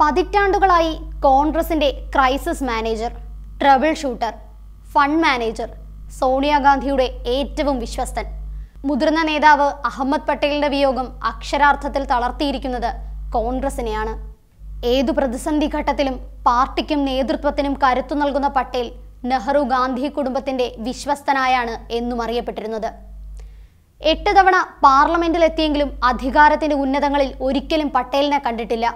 പതിറ്റാണ്ടുകളായി കോൺഗ്രസിന്റെ crisis manager troubleshooter fund manager സോണിയാഗാന്ധിയുടെ ഏറ്റവും വിശ്വസ്തൻ മുതിർന്ന നേതാവ് അഹമ്മദ് പട്ടേലിന്റെ വിയോഗം അക്ഷരാർത്ഥത്തിൽ തളർത്തിയിരിക്കുന്നത് കോൺഗ്രസിനെയാണ് ഏതു പ്രതിസന്ധി ഘട്ടത്തിലും പാർട്ടിക്കും നേതൃത്വത്തിനും കരുത്തു നൽകുന്ന പട്ടേൽ നെഹ്റു ഗാന്ധി കുടുംബത്തിന്റെ വിശ്വസ്തനായാണ് എന്നും അറിയപ്പെട്ടിരുന്നത് എട്ട് തവണ പാർലമെന്റിലെത്തിയെങ്കിലും അധികാരത്തിന്റെ ഉന്നതങ്ങളിൽ ഒരിക്കലും പട്ടേലിനെ കണ്ടിട്ടില്ല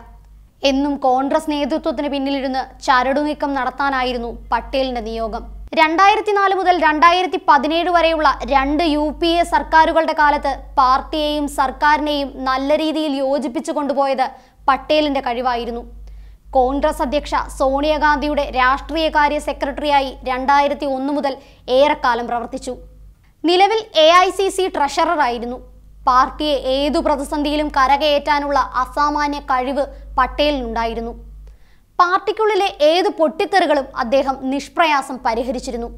എന്നും കോൺഗ്രസ് നേതൃത്വത്തിന് പിന്നിലിരുന്ന് ചരടുനീക്കം നടത്താനായിരുന്നു പട്ടേലിന്റെ നിയോഗം രണ്ടായിരത്തി നാല് മുതൽ രണ്ടായിരത്തി പതിനേഴ് വരെയുള്ള രണ്ട് യു പി എ സർക്കാരുകളുടെ കാലത്ത് പാർട്ടിയെയും സർക്കാരിനെയും നല്ല രീതിയിൽ യോജിപ്പിച്ചു കൊണ്ടുപോയത് പട്ടേലിന്റെ കഴിവായിരുന്നു കോൺഗ്രസ് അധ്യക്ഷ സോണിയാഗാന്ധിയുടെ രാഷ്ട്രീയകാര്യ സെക്രട്ടറിയായി രണ്ടായിരത്തി ഒന്ന് മുതൽ ഏറെക്കാലം പ്രവർത്തിച്ചു നിലവിൽ എ ഐ സി സി ട്രഷററായിരുന്നു പാർട്ടിയെ ഏതു പ്രതിസന്ധിയിലും കരകയറ്റാനുള്ള അസാമാന്യ കഴിവ് പട്ടേലിനുണ്ടായിരുന്നു പാർട്ടിക്കുള്ളിലെ ഏത് പൊട്ടിത്തെറികളും അദ്ദേഹം നിഷ്പ്രയാസം പരിഹരിച്ചിരുന്നു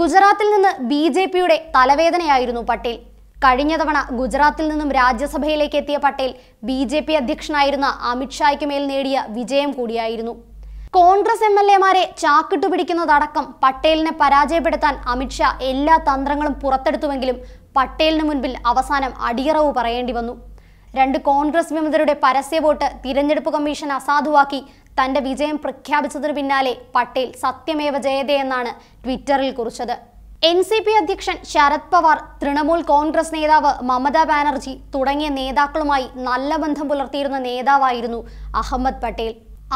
ഗുജറാത്തിൽ നിന്ന് ബി ജെ പിയുടെ തലവേദനയായിരുന്നു പട്ടേൽ കഴിഞ്ഞ തവണ ഗുജറാത്തിൽ നിന്നും രാജ്യസഭയിലേക്ക് എത്തിയ പട്ടേൽ ബി ജെ പി അധ്യക്ഷനായിരുന്ന അമിത്ഷായ്ക്ക് മേൽ നേടിയ വിജയം കൂടിയായിരുന്നു കോൺഗ്രസ് എം എൽ എമാരെ ചാക്കിട്ടുപിടിക്കുന്നതടക്കം പട്ടേലിനെ പരാജയപ്പെടുത്താൻ അമിത്ഷാ എല്ലാ തന്ത്രങ്ങളും പുറത്തെടുത്തുവെങ്കിലും പട്ടേലിന് മുൻപിൽ അവസാനം അടിയറവ് പറയേണ്ടി വന്നു രണ്ട് കോൺഗ്രസ് വിമതരുടെ പരസ്യ വോട്ട് തിരഞ്ഞെടുപ്പ് കമ്മീഷൻ അസാധുവാക്കി തന്റെ വിജയം പ്രഖ്യാപിച്ചതിനു പിന്നാലെ പട്ടേൽ സത്യമേവ ജയതേ എന്നാണ് ട്വിറ്ററിൽ കുറിച്ചത് എൻ സി പി അധ്യക്ഷൻ ശരത് പവാർ തൃണമൂൽ കോൺഗ്രസ് നേതാവ് മമതാ ബാനർജി തുടങ്ങിയ നേതാക്കളുമായി നല്ല ബന്ധം പുലർത്തിയിരുന്ന നേതാവായിരുന്നു അഹമ്മദ് പട്ടേൽ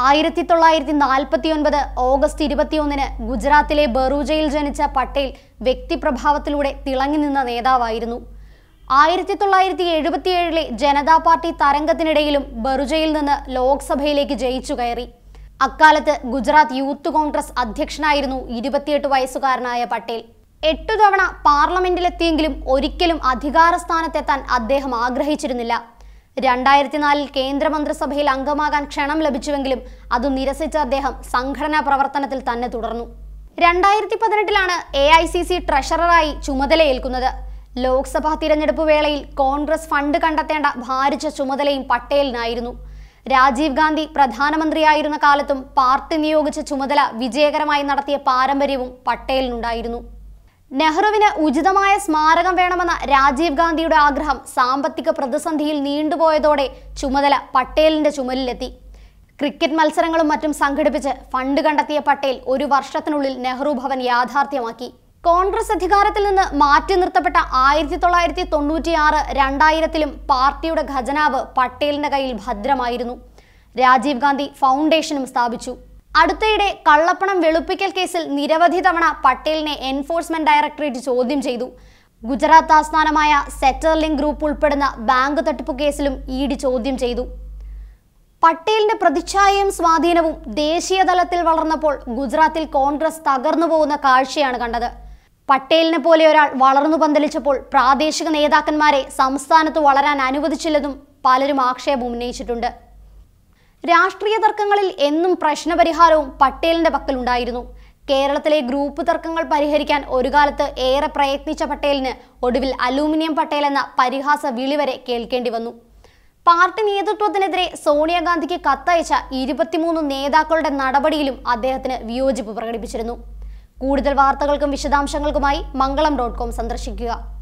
ആയിരത്തി തൊള്ളായിരത്തി നാൽപ്പത്തി ഒൻപത് ഓഗസ്റ്റ് ഇരുപത്തിയൊന്നിന് ഗുജറാത്തിലെ ബറൂജയിൽ ജനിച്ച പട്ടേൽ വ്യക്തിപ്രഭാവത്തിലൂടെ തിളങ്ങി നിന്ന നേതാവായിരുന്നു ആയിരത്തി തൊള്ളായിരത്തി എഴുപത്തിയേഴിലെ ജനതാ പാർട്ടി തരംഗത്തിനിടയിലും ബറുജയിൽ നിന്ന് ലോക്സഭയിലേക്ക് ജയിച്ചു കയറി അക്കാലത്ത് ഗുജറാത്ത് യൂത്ത് കോൺഗ്രസ് അധ്യക്ഷനായിരുന്നു ഇരുപത്തിയെട്ട് വയസ്സുകാരനായ പട്ടേൽ എട്ടു തവണ പാർലമെന്റിലെത്തിയെങ്കിലും ഒരിക്കലും അധികാരസ്ഥാനത്തെത്താൻ അദ്ദേഹം ആഗ്രഹിച്ചിരുന്നില്ല രണ്ടായിരത്തി നാലിൽ കേന്ദ്രമന്ത്രിസഭയിൽ അംഗമാകാൻ ക്ഷണം ലഭിച്ചുവെങ്കിലും അത് നിരസിച്ച അദ്ദേഹം സംഘടനാ പ്രവർത്തനത്തിൽ തന്നെ തുടർന്നു രണ്ടായിരത്തി പതിനെട്ടിലാണ് എ ഐ സി സി ട്രഷററായി ചുമതലയേൽക്കുന്നത് ലോക്സഭാ തിരഞ്ഞെടുപ്പ് വേളയിൽ കോൺഗ്രസ് ഫണ്ട് കണ്ടെത്തേണ്ട ഭാരിച്ച ചുമതലയും പട്ടേലിനായിരുന്നു രാജീവ് ഗാന്ധി പ്രധാനമന്ത്രിയായിരുന്ന കാലത്തും പാർട്ടി നിയോഗിച്ച ചുമതല വിജയകരമായി നടത്തിയ പാരമ്പര്യവും പട്ടേലിനുണ്ടായിരുന്നു നെഹ്റുവിന് ഉചിതമായ സ്മാരകം വേണമെന്ന രാജീവ് ഗാന്ധിയുടെ ആഗ്രഹം സാമ്പത്തിക പ്രതിസന്ധിയിൽ നീണ്ടുപോയതോടെ ചുമതല പട്ടേലിന്റെ ചുമലിലെത്തി ക്രിക്കറ്റ് മത്സരങ്ങളും മറ്റും സംഘടിപ്പിച്ച് ഫണ്ട് കണ്ടെത്തിയ പട്ടേൽ ഒരു വർഷത്തിനുള്ളിൽ നെഹ്റു ഭവൻ യാഥാർത്ഥ്യമാക്കി കോൺഗ്രസ് അധികാരത്തിൽ നിന്ന് മാറ്റി നിർത്തപ്പെട്ട ആയിരത്തി തൊള്ളായിരത്തി തൊണ്ണൂറ്റിയാറ് രണ്ടായിരത്തിലും പാർട്ടിയുടെ ഖജനാവ് പട്ടേലിന്റെ കയ്യിൽ ഭദ്രമായിരുന്നു രാജീവ് ഗാന്ധി ഫൗണ്ടേഷനും സ്ഥാപിച്ചു അടുത്തയിടെ കള്ളപ്പണം വെളുപ്പിക്കൽ കേസിൽ നിരവധി തവണ പട്ടേലിനെ എൻഫോഴ്സ്മെന്റ് ഡയറക്ടറേറ്റ് ചോദ്യം ചെയ്തു ഗുജറാത്ത് ആസ്ഥാനമായ സെറ്റർലിംഗ് ഗ്രൂപ്പ് ഉൾപ്പെടുന്ന ബാങ്ക് തട്ടിപ്പ് കേസിലും ഇ ഡി ചോദ്യം ചെയ്തു പട്ടേലിന്റെ പ്രതിച്ഛായയും സ്വാധീനവും ദേശീയ തലത്തിൽ വളർന്നപ്പോൾ ഗുജറാത്തിൽ കോൺഗ്രസ് തകർന്നു പോകുന്ന കാഴ്ചയാണ് കണ്ടത് പട്ടേലിനെ പോലെ ഒരാൾ വളർന്നു പന്തലിച്ചപ്പോൾ പ്രാദേശിക നേതാക്കന്മാരെ സംസ്ഥാനത്ത് വളരാൻ അനുവദിച്ചില്ലെന്നും പലരും ആക്ഷേപം ഉന്നയിച്ചിട്ടുണ്ട് രാഷ്ട്രീയ തർക്കങ്ങളിൽ എന്നും പ്രശ്നപരിഹാരവും പട്ടേലിന്റെ പക്കലുണ്ടായിരുന്നു കേരളത്തിലെ ഗ്രൂപ്പ് തർക്കങ്ങൾ പരിഹരിക്കാൻ ഒരു കാലത്ത് ഏറെ പ്രയത്നിച്ച പട്ടേലിന് ഒടുവിൽ അലൂമിനിയം പട്ടേൽ എന്ന പരിഹാസ വിളി വരെ കേൾക്കേണ്ടി വന്നു പാർട്ടി നേതൃത്വത്തിനെതിരെ സോണിയാഗാന്ധിക്ക് കത്തയച്ച ഇരുപത്തിമൂന്ന് നേതാക്കളുടെ നടപടിയിലും അദ്ദേഹത്തിന് വിയോജിപ്പ് പ്രകടിപ്പിച്ചിരുന്നു കൂടുതൽ വാർത്തകൾക്കും വിശദാംശങ്ങൾക്കുമായി മംഗളം ഡോട്ട് കോം സന്ദർശിക്കുക